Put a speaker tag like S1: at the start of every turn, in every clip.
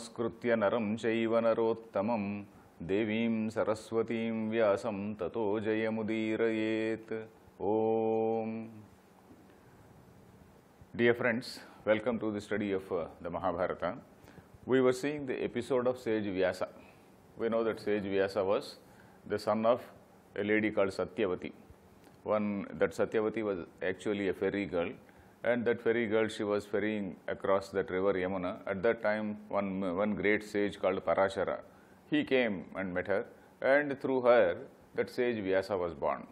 S1: नमस्कृत्य नरं चैव नरोत्तमं देवीं सरस्वतीं व्यासं ततो जयमुदीरयेत् Dear friends, welcome to the study of uh, the Mahabharata. We were seeing the episode of sage Vyasa. We know that sage Vyasa was the son of a lady called Satyavati. One, that Satyavati was actually a fairy girl and that ferry girl, she was ferrying across that river Yamuna. At that time, one, one great sage called Parashara, he came and met her. And through her, that sage Vyasa was born.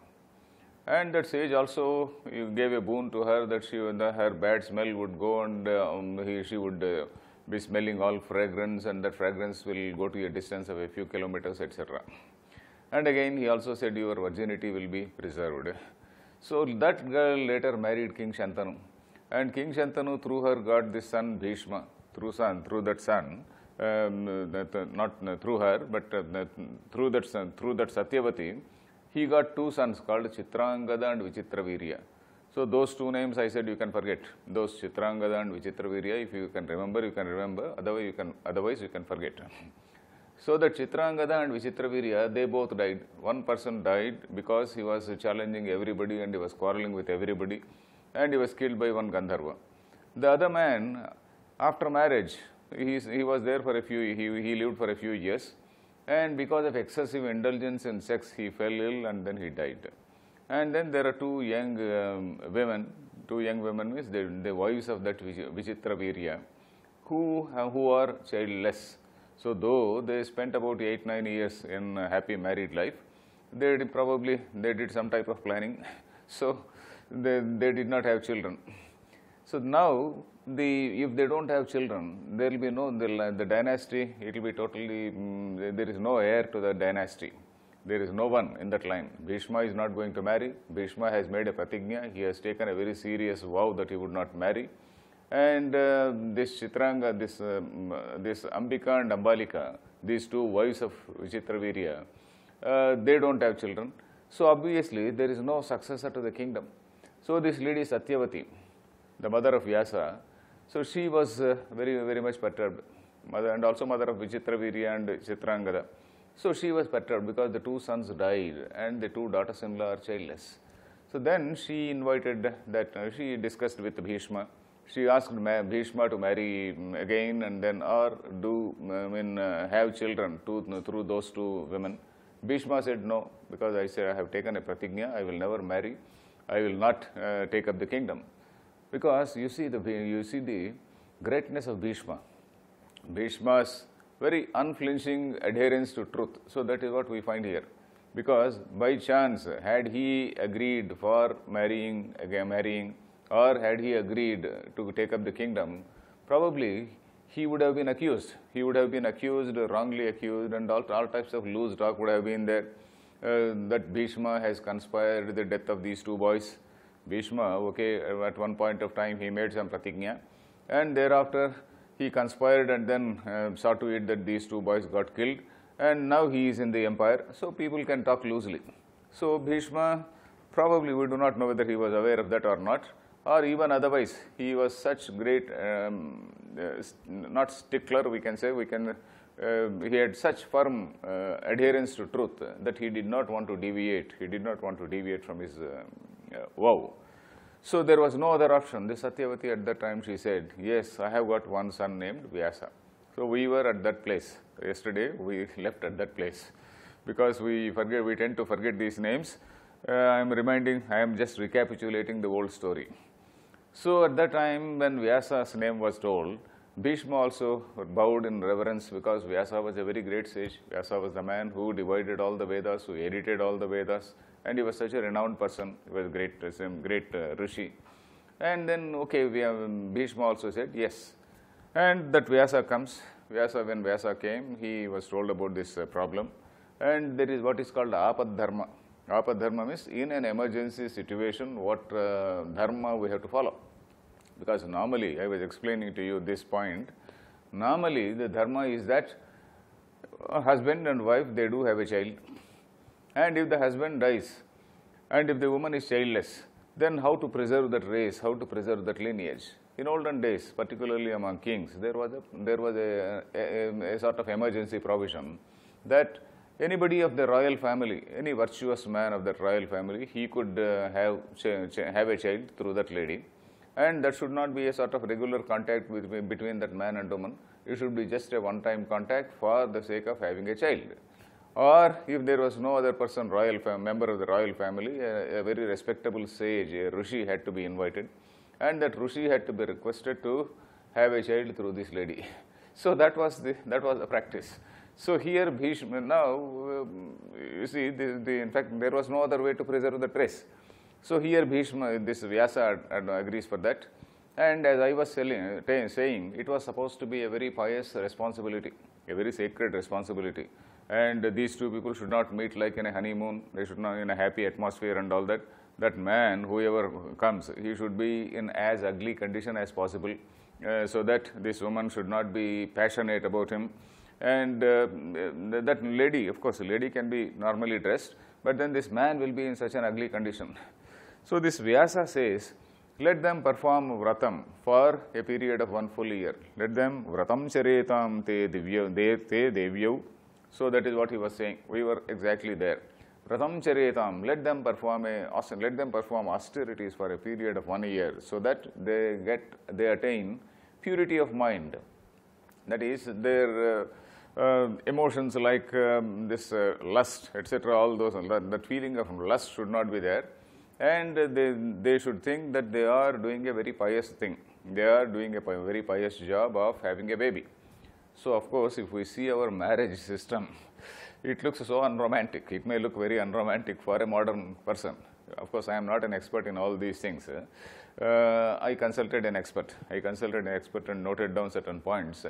S1: And that sage also gave a boon to her that she, the, her bad smell would go and um, he, she would uh, be smelling all fragrance and that fragrance will go to a distance of a few kilometers, etc. And again, he also said your virginity will be preserved. So that girl later married King Shantanu. And King Shantanu through her got this son Bhishma, through son, through that son, um, that, uh, not uh, through her, but uh, through that son, through that Satyavati, he got two sons called Chitrangada and Vichitravirya. So those two names I said you can forget. Those Chitrangada and Vichitravirya, if you can remember, you can remember. Otherwise, you can otherwise you can forget. So the Chitrangada and Vichitravirya, they both died. One person died because he was challenging everybody and he was quarreling with everybody and he was killed by one Gandharva. The other man, after marriage, he, he was there for a few, he, he lived for a few years and because of excessive indulgence in sex, he fell ill and then he died. And then there are two young um, women, two young women means the, the wives of that Vichitravirya who, uh, who are childless. So though they spent about 8-9 years in happy married life, they probably, they did some type of planning. So they, they did not have children. So now, the, if they don't have children, there will be no, the, the dynasty, it will be totally, mm, there is no heir to the dynasty. There is no one in that line. Bhishma is not going to marry. Bhishma has made a pratigna. He has taken a very serious vow that he would not marry. And uh, this Chitranga, this, uh, mm, this Ambika and Ambalika, these two wives of Vichitravirya, uh, they don't have children. So obviously, there is no successor to the kingdom. So this lady Satyavati, the mother of Vyasa, so she was uh, very, very much perturbed. Mother and also mother of Vichitravirya and Chitrangada. So she was perturbed because the two sons died and the two daughters-in-law are childless. So then she invited that, uh, she discussed with Bhishma. She asked Bhishma to marry um, again and then or do, um, I mean, uh, have children to, through those two women. Bhishma said no because I said I have taken a pratigya. I will never marry. I will not uh, take up the kingdom. Because you see the, you see the greatness of Bhishma. Bhishma's very unflinching adherence to truth. So that is what we find here. Because by chance, had he agreed for marrying, again marrying, or had he agreed to take up the kingdom, probably he would have been accused. He would have been accused, wrongly accused, and all, all types of loose talk would have been there. Uh, that Bhishma has conspired the death of these two boys. Bhishma, okay, at one point of time he made some pratigna and thereafter he conspired and then uh, saw to it that these two boys got killed and now he is in the empire. So, people can talk loosely. So, Bhishma probably we do not know whether he was aware of that or not or even otherwise he was such great um, uh, not stickler we can say we can uh, he had such firm uh, adherence to truth that he did not want to deviate. He did not want to deviate from his uh, uh, vow. So there was no other option. The Satyavati at that time she said, yes, I have got one son named Vyasa. So we were at that place. Yesterday we left at that place because we forget, we tend to forget these names. Uh, I am reminding, I am just recapitulating the old story. So at that time when Vyasa's name was told, Bhishma also bowed in reverence because Vyasa was a very great sage. Vyasa was the man who divided all the Vedas, who edited all the Vedas, and he was such a renowned person. He was a great, great uh, rishi. And then, okay, we have, um, Bhishma also said yes. And that Vyasa comes. Vyasa, when Vyasa came, he was told about this uh, problem. And there is what is called apadharma. Apadharma means in an emergency situation, what uh, dharma we have to follow because normally, I was explaining to you this point, normally the dharma is that husband and wife, they do have a child. And if the husband dies, and if the woman is childless, then how to preserve that race, how to preserve that lineage. In olden days, particularly among kings, there was a, there was a, a, a sort of emergency provision that anybody of the royal family, any virtuous man of that royal family, he could uh, have, have a child through that lady and there should not be a sort of regular contact between, between that man and woman. It should be just a one-time contact for the sake of having a child. Or if there was no other person, royal member of the royal family, a, a very respectable sage, a rishi had to be invited and that rishi had to be requested to have a child through this lady. So that was the, that was the practice. So here Bhishma, now um, you see, the, the, in fact there was no other way to preserve the trace. So here Bhishma, this Vyasa agrees for that. And as I was selling, saying, it was supposed to be a very pious responsibility, a very sacred responsibility. And these two people should not meet like in a honeymoon, they should not in a happy atmosphere and all that. That man, whoever comes, he should be in as ugly condition as possible uh, so that this woman should not be passionate about him. And uh, that lady, of course, lady can be normally dressed, but then this man will be in such an ugly condition. So this Vyasa says, let them perform vratam for a period of one full year. Let them vratam charetam te divyo, de, te devyo. So that is what he was saying. We were exactly there. Vratam charetam, let them perform a, let them perform austerities for a period of one year so that they get, they attain purity of mind. That is their uh, uh, emotions like um, this uh, lust, etc., all those, that, that feeling of lust should not be there and they, they should think that they are doing a very pious thing. They are doing a very pious job of having a baby. So, of course, if we see our marriage system, it looks so unromantic. It may look very unromantic for a modern person. Of course, I am not an expert in all these things. Eh? Uh, I consulted an expert. I consulted an expert and noted down certain points.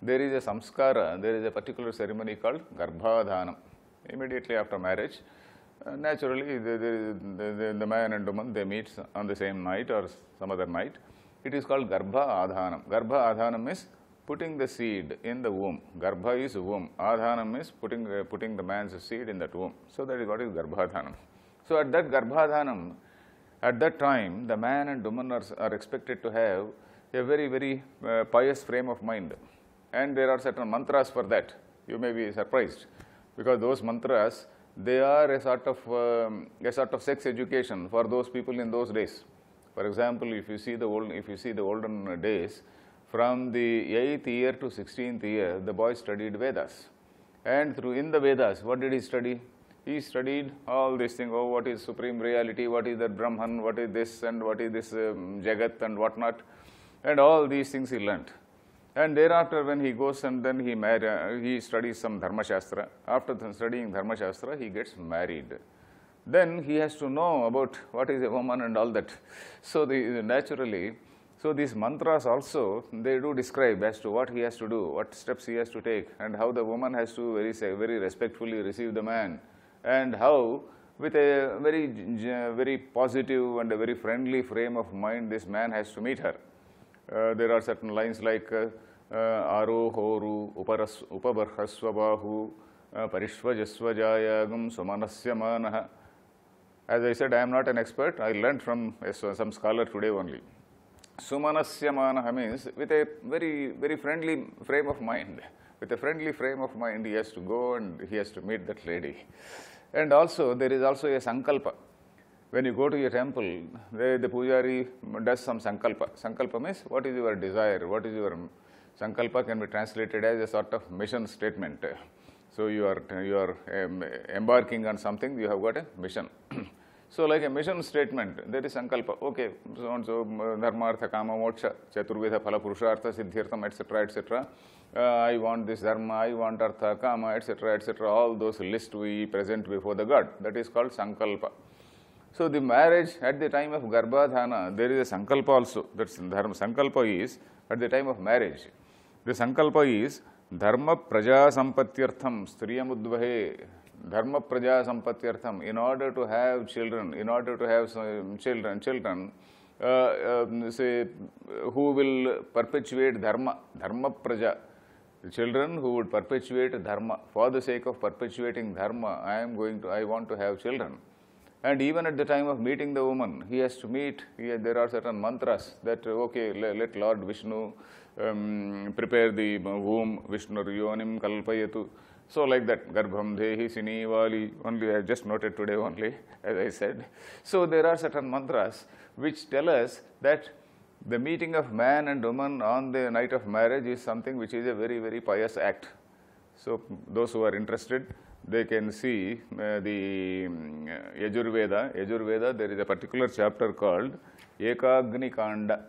S1: There is a samskara, there is a particular ceremony called Garbhadhanam, immediately after marriage. Uh, naturally, the, the, the, the, man and woman, they meet on the same night or some other night. It is called Garbha Adhanam. Garbha Adhanam is putting the seed in the womb. Garbha is womb. Adhanam is putting, uh, putting the man's seed in that womb. So that is what is Garbhadhanam. So at that Garbhadhanam, at that time, the man and woman are, are expected to have a very, very uh, pious frame of mind. And there are certain mantras for that. You may be surprised because those mantras they are a sort of um, a sort of sex education for those people in those days. For example, if you see the old, if you see the olden days, from the eighth year to sixteenth year, the boy studied Vedas, and through in the Vedas, what did he study? He studied all these things. Oh, what is supreme reality? What is that Brahman? What is this? And what is this um, Jagat? And what not? And all these things he learnt. And thereafter when he goes and then he, marry, he studies some Dharma Shastra, after studying Dharma Shastra he gets married. Then he has to know about what is a woman and all that. So the, naturally, so these mantras also, they do describe as to what he has to do, what steps he has to take, and how the woman has to very, very respectfully receive the man, and how with a very, very positive and a very friendly frame of mind this man has to meet her. Uh, there are certain lines like uh, uh, horu, आरोहोरु उपरस् उपबर्हस्वबाहु परिष्वजस्वजायागं sumanasya मानः As I said, I am not an expert. I learned from some scholar today only. Sumanasya manaha means with a very, very friendly frame of mind. With a friendly frame of mind, he has to go and he has to meet that lady. And also, there is also a sankalpa. When you go to your temple, where the pujaari does some sankalpa. Sankalpa means what is your desire, what is your sankalpa can be translated as a sort of mission statement. So you are you are um, embarking on something. You have got a mission. so like a mission statement, there is sankalpa. Okay, so on so uh, dharmartha kama moksha chaturvidha phala purushartha siddhirtham etc etc. Uh, I want this dharma, I want artha kama etc etc. All those list we present before the god. That is called sankalpa. So the marriage at the time of Garbhadhana, there is a sankalpa also. That's dharma. Sankalpa is at the time of marriage. The sankalpa is dharma praja sampatyartham striyamudvahe. Dharma praja sampatyartham. In order to have children, in order to have some children, children, uh, uh, say, who will perpetuate dharma, dharma praja. The children who would perpetuate dharma. For the sake of perpetuating dharma, I am going to, I want to have children. And even at the time of meeting the woman, he has to meet, there are certain mantras that, okay, let, let Lord Vishnu um, prepare the uh, womb, Vishnu yonim kalpayatu. So like that, garbham dehi sini vali, only I just noted today only, as I said. So there are certain mantras which tell us that the meeting of man and woman on the night of marriage is something which is a very, very pious act. So those who are interested, they can see uh, the Ayurveda. Um, Yajurveda. Yajurveda, there is a particular chapter called Ekagni Kanda.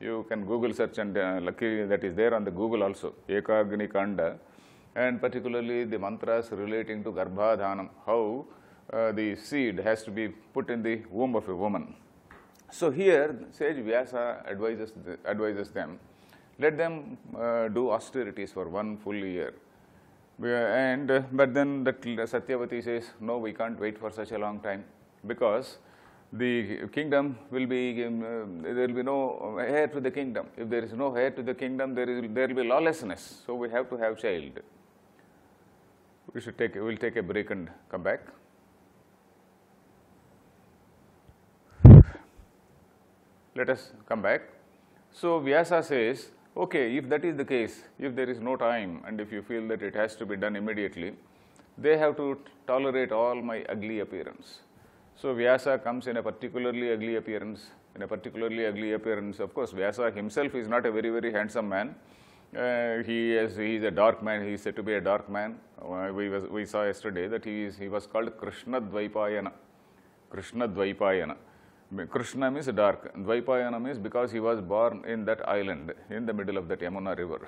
S1: You can Google search and uh, luckily that is there on the Google also, Ekagni Kanda. And particularly the mantras relating to Garbhadhanam, how uh, the seed has to be put in the womb of a woman. So here, sage Vyasa advises, advises them, let them uh, do austerities for one full year and uh, but then the Satyavati says, no, we can't wait for such a long time because the kingdom will be, um, uh, there will be no um, heir to the kingdom. If there is no heir to the kingdom, there will be lawlessness. So we have to have child. We should take, we'll take a break and come back. Let us come back. So Vyasa says, Okay, if that is the case, if there is no time and if you feel that it has to be done immediately, they have to tolerate all my ugly appearance. So Vyasa comes in a particularly ugly appearance, in a particularly ugly appearance. Of course, Vyasa himself is not a very, very handsome man. Uh, he, is, he is a dark man, he is said to be a dark man. Uh, we, was, we saw yesterday that he, is, he was called Krishna Dvaipayana. Krishna Dvaipayana. Krishna means dark. Dvaipayana means because he was born in that island, in the middle of that Yamuna river.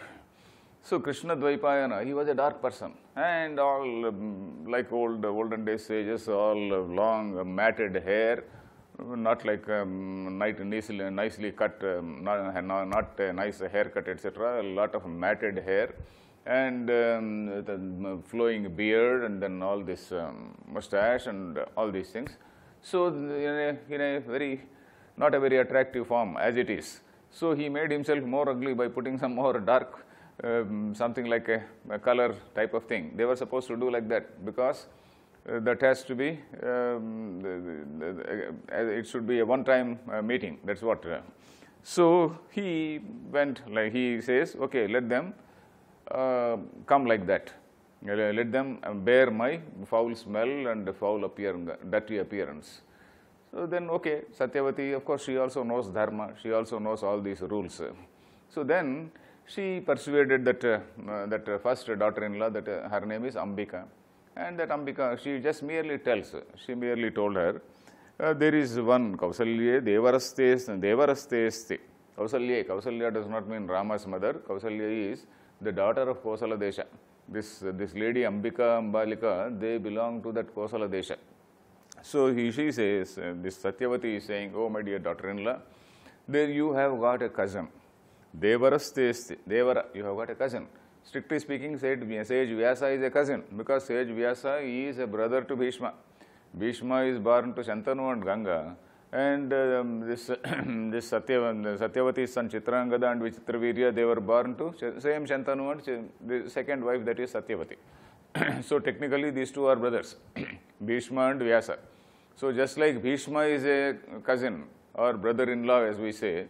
S1: So Krishna Dvaipayana, he was a dark person. And all, um, like old olden days sages, all uh, long uh, matted hair, not like um, nicely, nicely cut, um, not, not hair nice haircut, etc. A lot of matted hair and um, um flowing beard and then all this um, mustache and all these things. So in a, in a very, not a very attractive form as it is. So he made himself more ugly by putting some more dark, um, something like a, a, color type of thing. They were supposed to do like that because uh, that has to be, um, the, the, the, uh, uh, it should be a one-time uh, meeting, that's what. Uh, so he went, like he says, okay, let them uh, come like that let them uh, bear my foul smell and foul appearance, dirty appearance. So then, okay, Satyavati, of course, she also knows dharma, she also knows all these rules. So then, she persuaded that, uh, uh that uh, first daughter-in-law that uh, her name is Ambika. And that Ambika, she just merely tells, she merely told her, uh, there is one Kausalya Devaraste, Devaraste, Kausalya, Kausalya does not mean Rama's mother, Kausalya is the daughter of Desha this, uh, this lady Ambika Ambalika, they belong to that Kosala Desha. So he, she says, uh, this Satyavati is saying, oh my dear daughter-in-law, there you have got a cousin. Devarastesti, Devara, you have got a cousin. Strictly speaking, Sage Vyasa is a cousin because Sage Vyasa is a brother to Bhishma. Bhishma is born to Shantanu and Ganga. And um, this, this Satyavati, Satyavati's son Chitrangada and Vichitravirya, they were born to same Shantanu and the second wife that is Satyavati. so technically these two are brothers, Bhishma and Vyasa. So just like Bhishma is a cousin or brother-in-law as we say,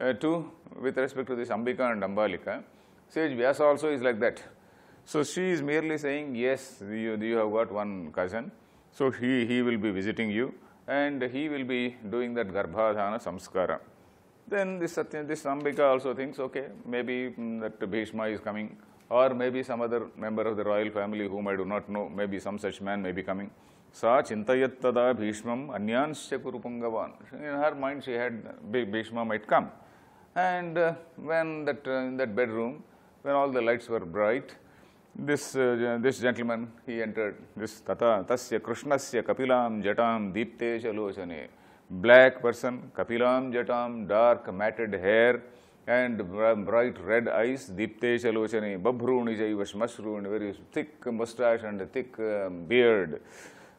S1: uh, to with respect to this Ambika and Ambalika, Sage Vyasa also is like that. So she is merely saying, yes, you, you have got one cousin, so he, he will be visiting you and he will be doing that Garbhadhana Samskara. Then this, Satya, this Sambhika also thinks, okay, maybe mm, that Bhishma is coming or maybe some other member of the royal family whom I do not know, maybe some such man may be coming. Sa chintayatada Bhishmam anyansya kurupangavan. In her mind she had Bhishma might come. And uh, when that, uh, in that bedroom, when all the lights were bright, this, uh, this gentleman, he entered this tata tasya krishnasya kapilam jatam dipte chalochane. Black person, kapilam jatam, dark matted hair and bright red eyes, dipte chalochane, babhruni jaivash mashruni, very thick mustache and thick um, beard.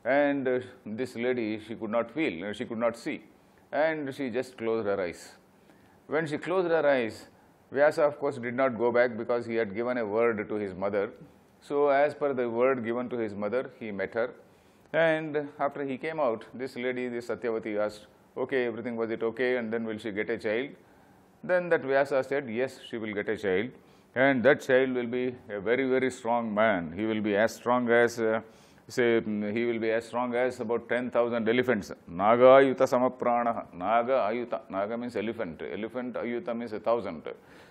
S1: And uh, this lady, she could not feel, she could not see and she just closed her eyes. When she closed her eyes, Vyasa, of course, did not go back because he had given a word to his mother. So, as per the word given to his mother, he met her. And after he came out, this lady, this Satyavati, asked, okay, everything was it okay, and then will she get a child? Then that Vyasa said, yes, she will get a child. And that child will be a very, very strong man. He will be as strong as uh, say mm, he will be as strong as about 10,000 elephants. Naga ayuta samaprana. Naga ayuta. Naga means elephant. Elephant ayuta means a thousand.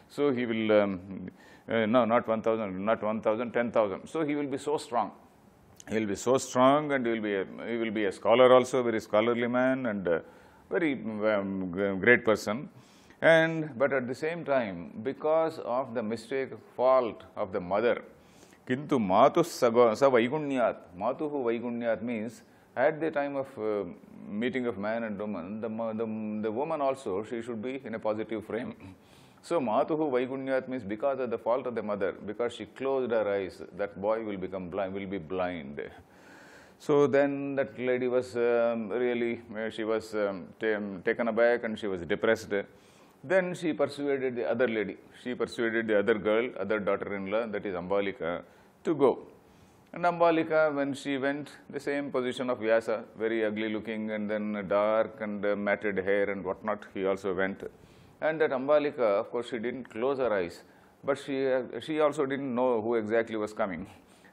S1: So he will, um, uh, no, not 1,000, not 1,000, 10,000. So he will be so strong. He will be so strong and he will be a, he will be a scholar also, very scholarly man and uh, very um, great person. And, but at the same time, because of the mistake, fault of the mother, Kintu matu sa vaigunyat, matuhu means at the time of uh, meeting of man and woman, the, the, the woman also, she should be in a positive frame. So matuhu vaigunyat means because of the fault of the mother, because she closed her eyes, that boy will become blind, will be blind. So then that lady was um, really, uh, she was um, taken aback and she was depressed. Then she persuaded the other lady, she persuaded the other girl, other daughter-in-law, that is Ambalika, to go. And Ambalika, when she went, the same position of Vyasa, very ugly looking and then dark and uh, matted hair and whatnot, he also went. And that Ambalika, of course, she didn't close her eyes, but she, uh, she also didn't know who exactly was coming.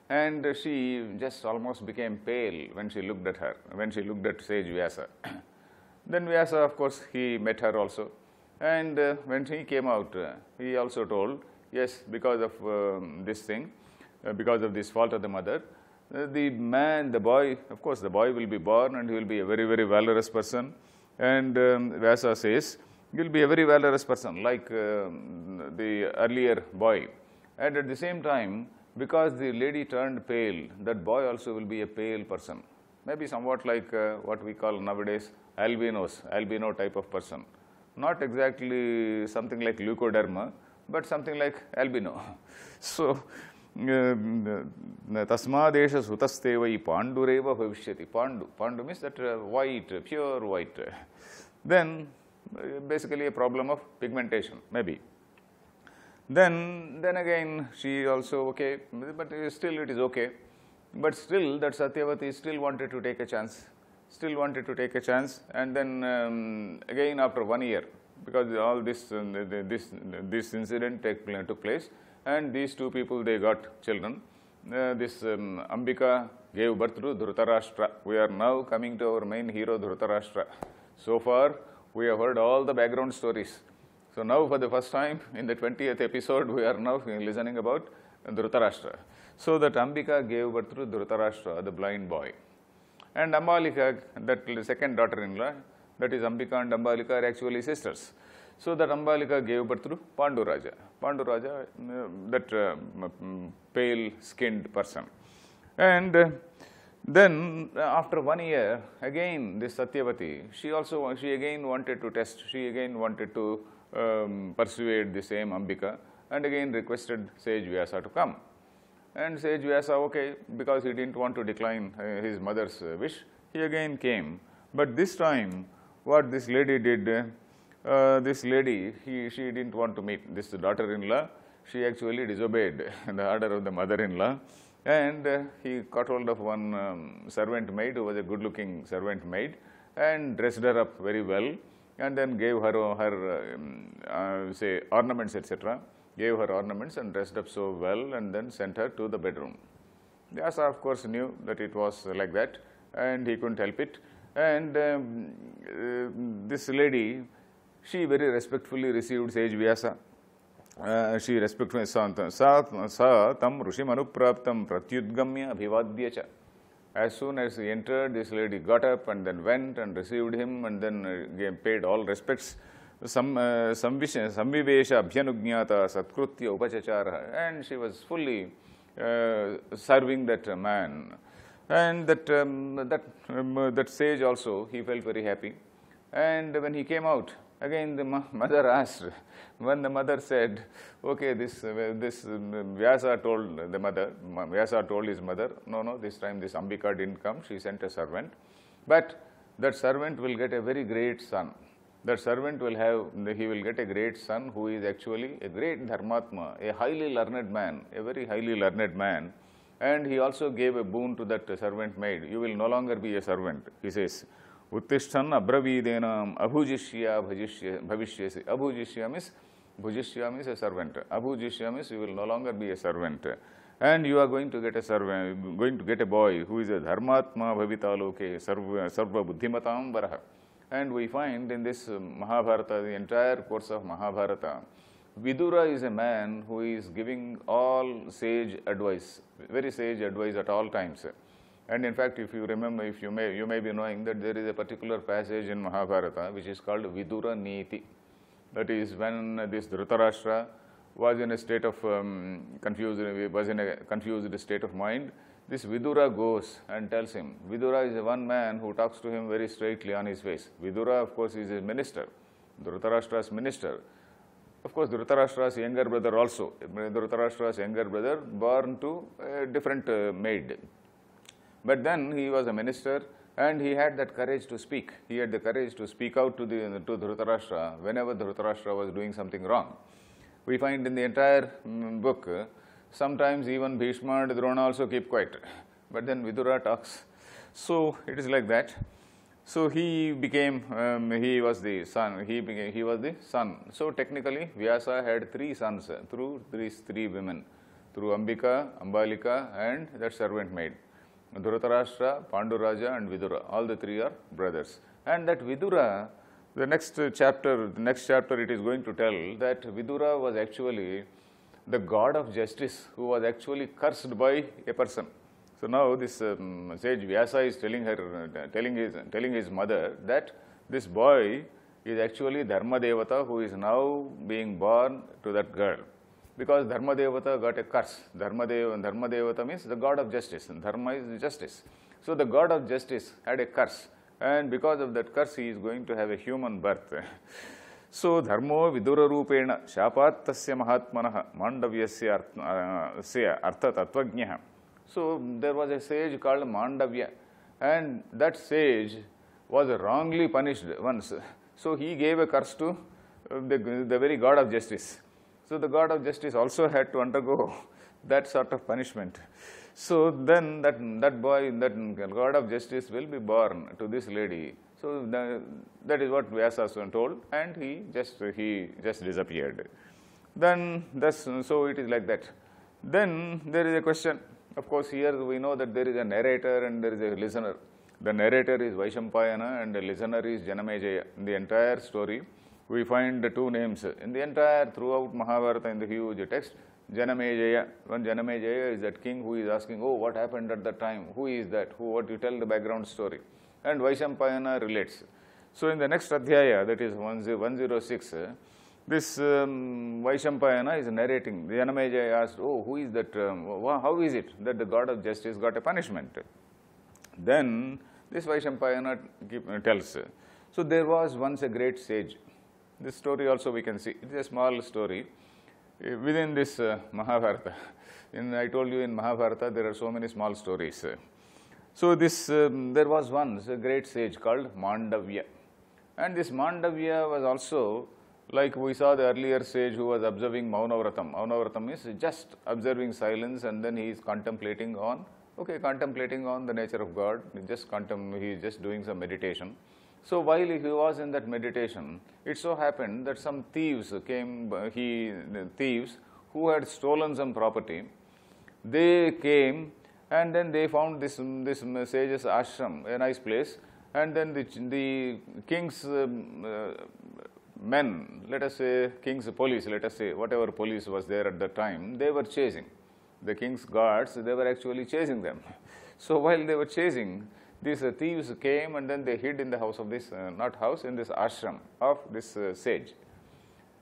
S1: And uh, she just almost became pale when she looked at her, when she looked at sage Vyasa. then Vyasa, of course, he met her also. And uh, when he came out, uh, he also told, yes, because of um, this thing, uh, because of this fault of the mother, uh, the man, the boy, of course, the boy will be born and he will be a very, very valorous person. And um, Vyasa says, he will be a very valorous person, like um, the earlier boy. And at the same time, because the lady turned pale, that boy also will be a pale person. Maybe somewhat like uh, what we call nowadays albinos, albino type of person not exactly something like leukoderma, but something like albino. So, uh, tasmadesh sutastevai pandureva bhavishyati. Pandu, pandu means that uh, white, pure white. Then, uh, basically a problem of pigmentation, maybe. Then, then again, she also, okay, but still it is okay. But still, that Satyavati still wanted to take a chance still wanted to take a chance and then um, again after one year because all this, uh, this, this incident take, uh, took place and these two people they got children. Uh, this um, Ambika gave birth to Dhritarashtra. We are now coming to our main hero Dhritarashtra. So far we have heard all the background stories. So now for the first time in the 20th episode we are now listening about Dhritarashtra. So that Ambika gave birth to Dhritarashtra, the blind boy and Ambalika, that second daughter-in-law, that is Ambika and Ambalika are actually sisters. So that Ambalika gave birth to Pandu Raja. Pandu Raja, uh, that uh, pale-skinned person. And uh, then uh, after one year, again this Satyavati, she also, she again wanted to test, she again wanted to um, persuade the same Ambika and again requested sage Vyasa to come. And sage Vyasa, okay, because he didn't want to decline uh, his mother's uh, wish, he again came. But this time, what this lady did, uh, this lady, he, she didn't want to meet this daughter-in-law. She actually disobeyed the order of the mother-in-law. And uh, he caught hold of one um, servant maid who was a good-looking servant maid and dressed her up very well and then gave her, her um, uh, say, ornaments, etc gave her ornaments and dressed up so well and then sent her to the bedroom. Vyasa of course knew that it was like that and he couldn't help it and um, uh, this lady, she very respectfully received sage Vyasa. Uh, she respectfully saw tam rushim anupraptam pratyudgamya abhivadya cha. As soon as he entered, this lady got up and then went and received him and then uh, paid all respects uh, samvivesha abhyanugnyata satkrutya upachachara and she was fully uh, serving that man and that um, that um, that sage also he felt very happy and when he came out again the mother asked when the mother said okay this this um, vyasa told the mother vyasa told his mother no no this time this ambika didn't come she sent a servant but that servant will get a very great son that servant will have, he will get a great son who is actually a great dharmatma, a highly learned man, a very highly learned man. And he also gave a boon to that servant maid, you will no longer be a servant, he says. Uttishtan abravidenam abhujishya bhavishyasi. Abhujishya means, bhujishya means a servant. Abhujishya means you will no longer be a servant. And you are going to get a servant, going to get a boy who is a dharmatma bhavitaloke sarva, sarva buddhimatam varaha. And we find in this um, Mahabharata, the entire course of Mahabharata, Vidura is a man who is giving all sage advice, very sage advice at all times. And in fact, if you remember, if you may, you may be knowing that there is a particular passage in Mahabharata which is called Vidura Niti. That is when this Dhritarashtra was in a state of um, confused, was in a confused state of mind this Vidura goes and tells him, Vidura is a one man who talks to him very straightly on his face. Vidura, of course, is his minister, Dhritarashtra's minister. Of course, Dhritarashtra's younger brother also, Dhritarashtra's younger brother born to a different uh, maid. But then he was a minister and he had that courage to speak. He had the courage to speak out to, the, to Dhritarashtra whenever Dhritarashtra was doing something wrong. We find in the entire um, book, Sometimes even Bhishma and Drona also keep quiet. But then Vidura talks. So it is like that. So he became, um, he was the son, he became, he was the son. So technically Vyasa had three sons through these three women, through Ambika, Ambalika and that servant maid. Dhritarashtra, Panduraja and Vidura, all the three are brothers. And that Vidura, the next chapter, the next chapter it is going to tell that Vidura was actually the god of justice who was actually cursed by a person. So now this um, sage Vyasa is telling her, uh, telling his, telling his mother that this boy is actually Dharma Devata who is now being born to that girl. Because Dharma Devata got a curse. Dharma, Dharma Devata means the god of justice and Dharma is justice. So the god of justice had a curse and because of that curse he is going to have a human birth. सो धर्मो विदुर रूपेण शापात महात्म मांडव्य अर्थतत्व so there was a sage called Mandavya and that sage was wrongly punished one so he gave a curse to the very god of justice so the god of justice also had to undergo that sort of punishment so that that boy that god of justice will be born to this lady So the, that is what Vyasa was told, and he just he just disappeared. Then thus, so it is like that. Then there is a question. Of course, here we know that there is a narrator and there is a listener. The narrator is Vaishampayana and the listener is Janamejaya. In the entire story, we find the two names. In the entire, throughout Mahabharata, in the huge text, Janamejaya. When Janamejaya is that king who is asking, oh, what happened at that time? Who is that? Who? What you tell the background story and Vaishampayana relates. So in the next Adhyaya, that is 106, this um, Vaishampayana is narrating. The Yanamejaya asked, oh, who is that, um, how is it that the god of justice got a punishment? Then this Vaishampayana uh, tells, so there was once a great sage. This story also we can see, it is a small story uh, within this uh, Mahabharata. In, I told you in Mahabharata there are so many small stories. So this, um, there was one great sage called Mandavya. And this Mandavya was also like we saw the earlier sage who was observing Maunavratam. Maunavratam is just observing silence and then he is contemplating on, okay, contemplating on the nature of God. Just contem he is just doing some meditation. So while he was in that meditation, it so happened that some thieves came, he, thieves who had stolen some property, they came and then they found this, this sage's ashram, a nice place, and then the, the king's um, uh, men, let us say king's police, let us say whatever police was there at the time, they were chasing. The king's guards, they were actually chasing them. So while they were chasing, these uh, thieves came and then they hid in the house of this, uh, not house, in this ashram of this uh, sage.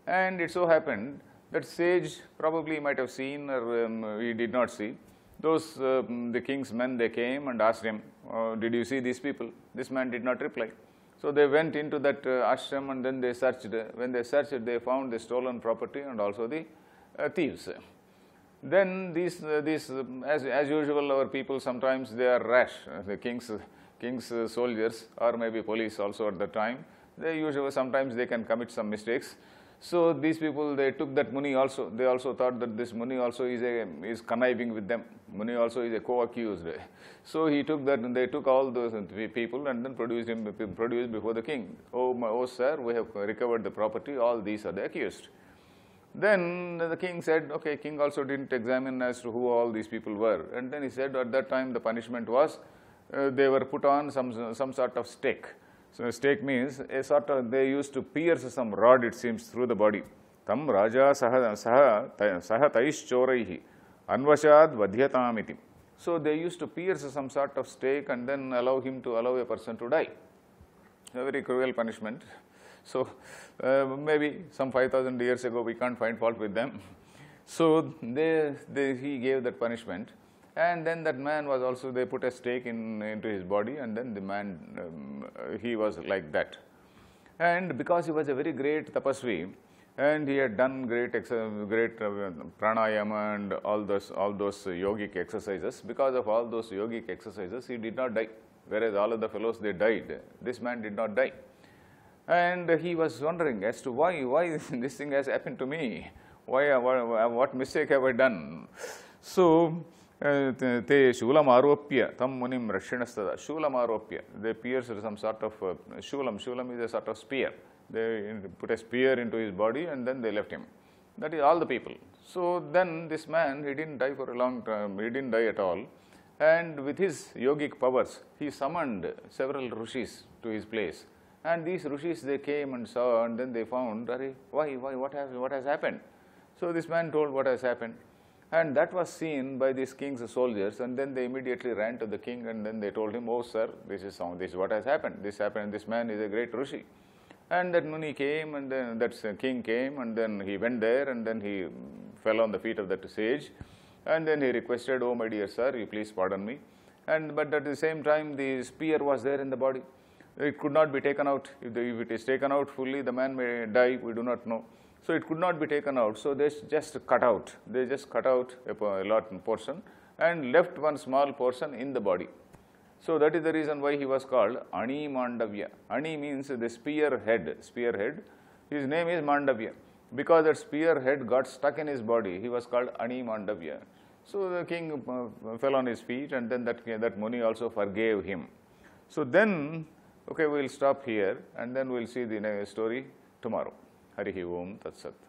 S1: And it so happened that sage probably might have seen or um, he did not see those, um, the king's men, they came and asked him, oh, did you see these people? This man did not reply. So they went into that uh, ashram and then they searched. Uh, when they searched, they found the stolen property and also the uh, thieves. Then these, uh, these um, as, as usual, our people sometimes they are rash. The king's, king's soldiers or maybe police also at the time, they usually sometimes they can commit some mistakes. So these people, they took that money also. They also thought that this money also is, a, is conniving with them. Money also is a co-accused. So he took that and they took all those people and then produced him produced before the king. Oh, my, oh sir, we have recovered the property. All these are the accused. Then the king said, okay, king also didn't examine as to who all these people were. And then he said at that time the punishment was uh, they were put on some, some sort of stake. So stake means a sort of they used to pierce some rod it seems through the body. Tam Raja Saha Saha Taish Anvashad Vadhyatamiti. So they used to pierce some sort of stake and then allow him to allow a person to die. A very cruel punishment. So uh, maybe some 5000 years ago we can't find fault with them. So they, they, he gave that punishment and then that man was also they put a stake in into his body and then the man um, he was like that and because he was a very great tapasvi and he had done great great uh, pranayama and all those all those yogic exercises because of all those yogic exercises he did not die whereas all of the fellows they died this man did not die and he was wondering as to why why this thing has happened to me why what, what mistake have i done so ते Shulamarupya, tam munim rashinastada, Shulamarupya, they pierced some sort of, uh, Shulam, is a sort of spear. They put a spear into his body and then they left him. That is all the people. So then this man, he didn't die for a long time, he didn't die at all. And with his yogic powers, he summoned several rishis to his place. And these rishis, they came and saw and then they found, why, why, what has, what has happened? So this man told what has happened. And that was seen by these king's soldiers, and then they immediately ran to the king, and then they told him, oh, sir, this is, this is what has happened. This happened, this man is a great rishi. And that Muni came, and then that king came, and then he went there, and then he fell on the feet of that sage. And then he requested, oh, my dear sir, you please pardon me. And, but at the same time, the spear was there in the body. It could not be taken out. If, the, if it is taken out fully, the man may die. We do not know. So it could not be taken out. So they just cut out. They just cut out a lot portion and left one small portion in the body. So that is the reason why he was called Ani Mandavya. Ani means the spear head. Spear head. His name is Mandavya because that spear head got stuck in his body. He was called Ani Mandavya. So the king uh, fell on his feet and then that, that Muni also forgave him. So then, okay, we will stop here and then we will see the story tomorrow. Hari ओम तत्सत